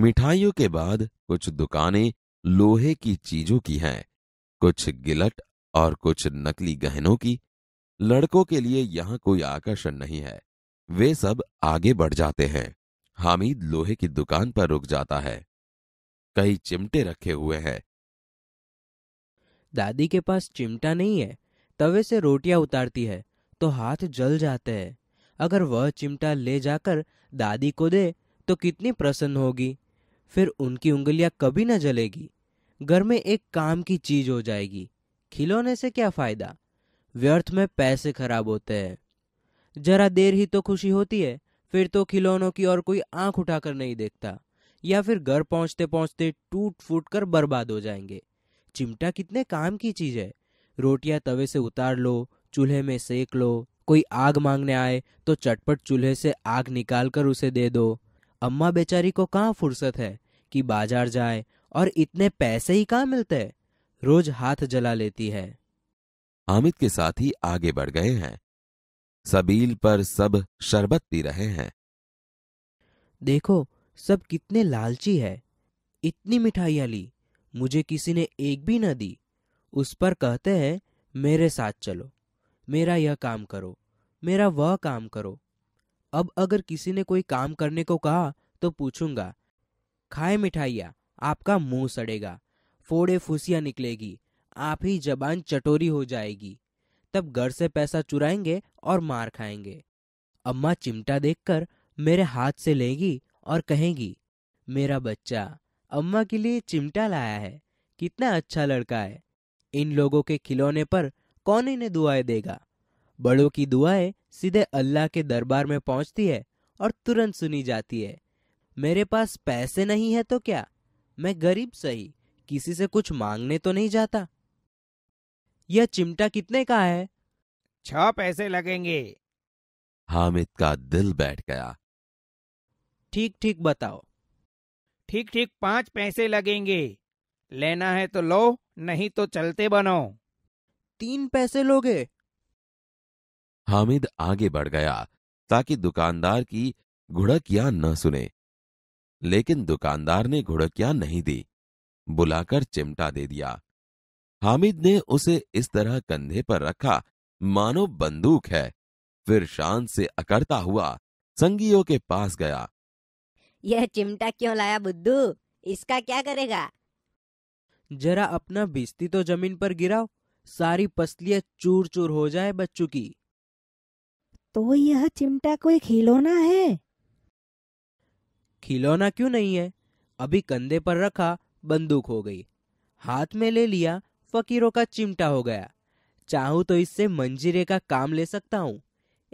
मिठाइयों के बाद कुछ दुकानें लोहे की चीजों की हैं कुछ गिलट और कुछ नकली गहनों की लड़कों के लिए यहाँ कोई आकर्षण नहीं है वे सब आगे बढ़ जाते हैं हामिद लोहे की दुकान पर रुक जाता है कई चिमटे रखे हुए हैं दादी के पास चिमटा नहीं है तवे से रोटियां उतारती है तो हाथ जल जाते हैं अगर वह चिमटा ले जाकर दादी को दे तो कितनी प्रसन्न होगी फिर उनकी उंगलियां कभी ना जलेगी घर में एक काम की चीज हो जाएगी खिलौने से क्या फायदा व्यर्थ में पैसे खराब होते हैं जरा देर ही तो खुशी होती है फिर तो खिलौनों की और कोई आंख उठाकर नहीं देखता या फिर घर पहुंचते पहुंचते टूट फूट कर बर्बाद हो जाएंगे चिमटा कितने काम की चीज है रोटियां तवे से उतार लो चूल्हे में सेक लो कोई आग मांगने आए तो चटपट चूल्हे से आग निकाल कर उसे दे दो अम्मा बेचारी को कहाँ फुर्सत है कि बाजार जाए और इतने पैसे ही कहाँ मिलते रोज हाथ जला लेती है हामिद के साथ ही आगे बढ़ गए हैं सबील पर सब शरबत पी रहे हैं देखो सब कितने लालची है इतनी मिठाइया ली मुझे किसी ने एक भी न दी उस पर कहते हैं मेरे साथ चलो मेरा यह काम करो मेरा वह काम करो अब अगर किसी ने कोई काम करने को कहा तो पूछूंगा खाए मिठाइया आपका मुंह सड़ेगा फोड़े फुसिया निकलेगी आप ही जबान चटोरी हो जाएगी तब घर से पैसा चुराएंगे और मार खाएंगे अम्मा चिमटा देखकर मेरे हाथ से लेगी और कहेंगी मेरा बच्चा अम्मा के लिए चिमटा लाया है कितना अच्छा लड़का है इन लोगों के खिलौने पर कौन इन्हें दुआएं देगा बड़ों की दुआएं सीधे अल्लाह के दरबार में पहुंचती है और तुरंत सुनी जाती है मेरे पास पैसे नहीं है तो क्या मैं गरीब सही किसी से कुछ मांगने तो नहीं जाता यह चिमटा कितने का है छ पैसे लगेंगे हामिद का दिल बैठ गया ठीक ठीक बताओ ठीक ठीक पांच पैसे लगेंगे लेना है तो लो नहीं तो चलते बनो तीन पैसे लोगे हामिद आगे बढ़ गया ताकि दुकानदार की घुड़किया न सुने लेकिन दुकानदार ने घुड़किया नहीं दी बुलाकर चिमटा दे दिया हामिद ने उसे इस तरह कंधे पर रखा मानो बंदूक है फिर शान से अकड़ता हुआ संगियों के पास गया यह चिमटा क्यों लाया बुद्धू इसका क्या करेगा जरा अपना बिस्ती तो जमीन पर गिराओ सारी पसलियां चूर चूर हो जाए बच्चू की तो यह चिमटा कोई खिलौना है खिलौना क्यों नहीं है अभी कंधे पर रखा बंदूक हो गई हाथ में ले लिया फकीरों का चिमटा हो गया चाहूँ तो इससे मंजीरे का काम ले सकता हूँ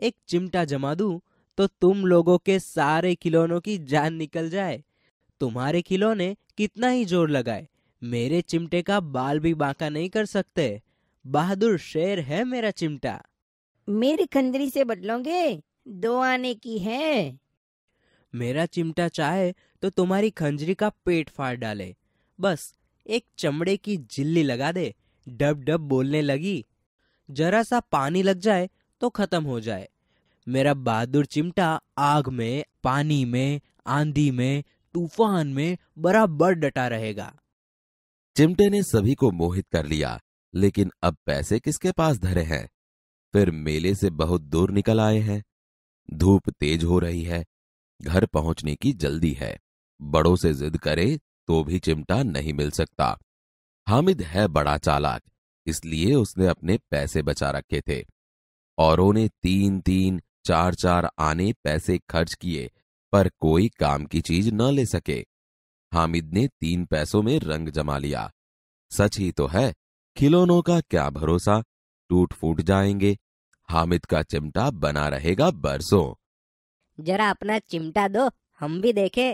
एक चिमटा जमा दू तो तुम लोगों के सारे खिलौनों की जान निकल जाए तुम्हारे खिलौने कितना ही जोर लगाए मेरे चिमटे का बाल भी बांका नहीं कर सकते बहादुर शेर है मेरा चिमटा मेरी खंदरी से बदलोगे दो आने की है मेरा चिमटा चाहे तो तुम्हारी खंजरी का पेट फाड़ डाले बस एक चमड़े की जिल्ली लगा दे डब डब बोलने लगी जरा सा पानी लग जाए तो खत्म हो जाए मेरा बहादुर चिमटा आग में पानी में आंधी में तूफान में बराबर डटा रहेगा चिमटे ने सभी को मोहित कर लिया लेकिन अब पैसे किसके पास धरे हैं फिर मेले से बहुत दूर निकल आए हैं धूप तेज हो रही है घर पहुंचने की जल्दी है बड़ों से जिद करे तो भी चिमटा नहीं मिल सकता हामिद है बड़ा चालाक इसलिए उसने अपने पैसे बचा रखे थे औरों ने तीन तीन चार चार आने पैसे खर्च किए पर कोई काम की चीज न ले सके हामिद ने तीन पैसों में रंग जमा लिया सच ही तो है खिलौनों का क्या भरोसा टूट फूट जाएंगे हामिद का चिमटा बना रहेगा बरसों जरा अपना चिमटा दो हम भी देखे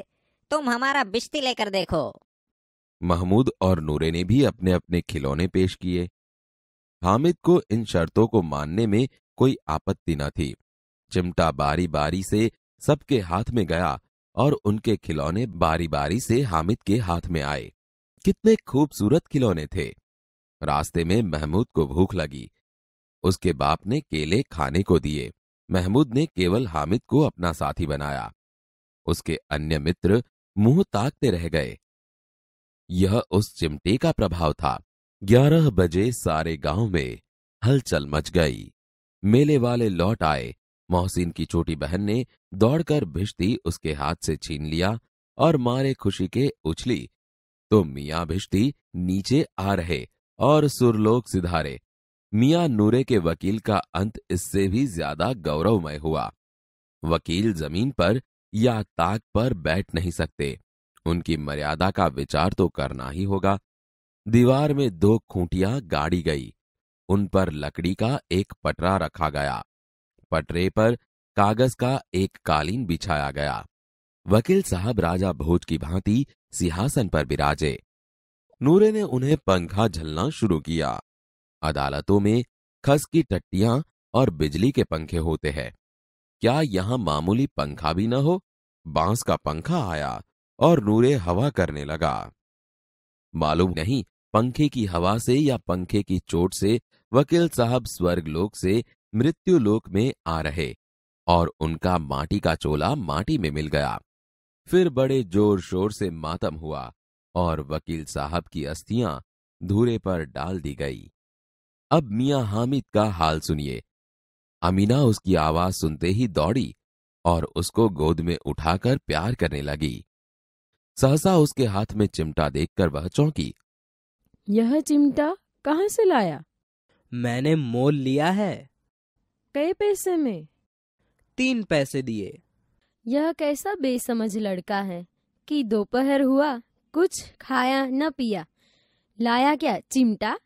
तुम हमारा बिश्ती लेकर देखो महमूद और नूरे ने भी अपने अपने खिलौने पेश किए हामिद को इन शर्तों को मानने में कोई आपत्ति न थी चिमटा बारी बारी से सबके हाथ में गया और उनके खिलौने बारी बारी से हामिद के हाथ में आए कितने खूबसूरत खिलौने थे रास्ते में महमूद को भूख लगी उसके बाप ने केले खाने को दिए महमूद ने केवल हामिद को अपना साथी बनाया उसके अन्य मित्र मुंह ताकते रह गए यह उस चिमटे का प्रभाव था ग्यारह बजे सारे गांव में हलचल मच गई मेले वाले लौट आए मोहसिन की छोटी बहन ने दौड़कर भिश्ती उसके हाथ से छीन लिया और मारे खुशी के उछली तो मियाँ भिश्ती नीचे आ रहे और सुरलोक सिधारे मियां नूरे के वकील का अंत इससे भी ज्यादा गौरवमय हुआ वकील जमीन पर या ताक पर बैठ नहीं सकते उनकी मर्यादा का विचार तो करना ही होगा दीवार में दो खूंटियां गाड़ी गई उन पर लकड़ी का एक पटरा रखा गया पटरे पर कागज का एक कालीन बिछाया गया वकील साहब राजा भोज की भांति सिंहासन पर बिराजे नूरे ने उन्हें पंखा झलना शुरू किया अदालतों में खस की टट्टियां और बिजली के पंखे होते हैं क्या यहां मामूली पंखा भी न हो बांस का पंखा आया और नूरे हवा करने लगा मालूम नहीं पंखे की हवा से या पंखे की चोट से वकील साहब स्वर्ग लोक से मृत्यु लोक में आ रहे और उनका माटी का चोला माटी में मिल गया फिर बड़े जोर शोर से मातम हुआ और वकील साहब की अस्थियां धूरे पर डाल दी गई अब मियाँ हामिद का हाल सुनिए अमीना उसकी आवाज सुनते ही दौड़ी और उसको गोद में उठाकर प्यार करने लगी सहसा उसके हाथ में चिमटा देखकर वह चौंकी यह चिमटा कहाँ से लाया मैंने मोल लिया है कई पैसे में तीन पैसे दिए यह कैसा बेसमझ लड़का है कि दोपहर हुआ कुछ खाया न पिया लाया क्या चिमटा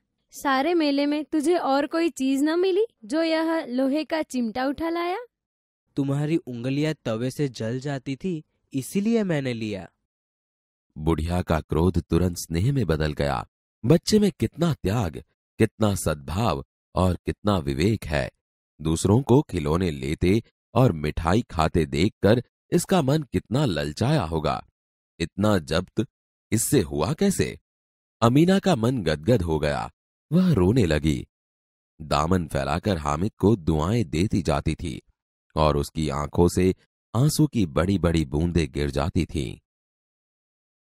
सारे मेले में तुझे और कोई चीज न मिली जो यह लोहे का चिमटा उठा लाया तुम्हारी उंगलियां तवे से जल जाती थी इसीलिए मैंने लिया बुढ़िया का क्रोध तुरंत स्नेह में बदल गया बच्चे में कितना त्याग कितना सद्भाव और कितना विवेक है दूसरों को खिलौने लेते और मिठाई खाते देखकर इसका मन कितना ललचाया होगा इतना जब्त इससे हुआ कैसे अमीना का मन गदगद हो गया वह रोने लगी दामन फैलाकर हामिद को दुआएं देती जाती थी और उसकी आंखों से आंसू की बड़ी बड़ी बूंदें गिर जाती थीं।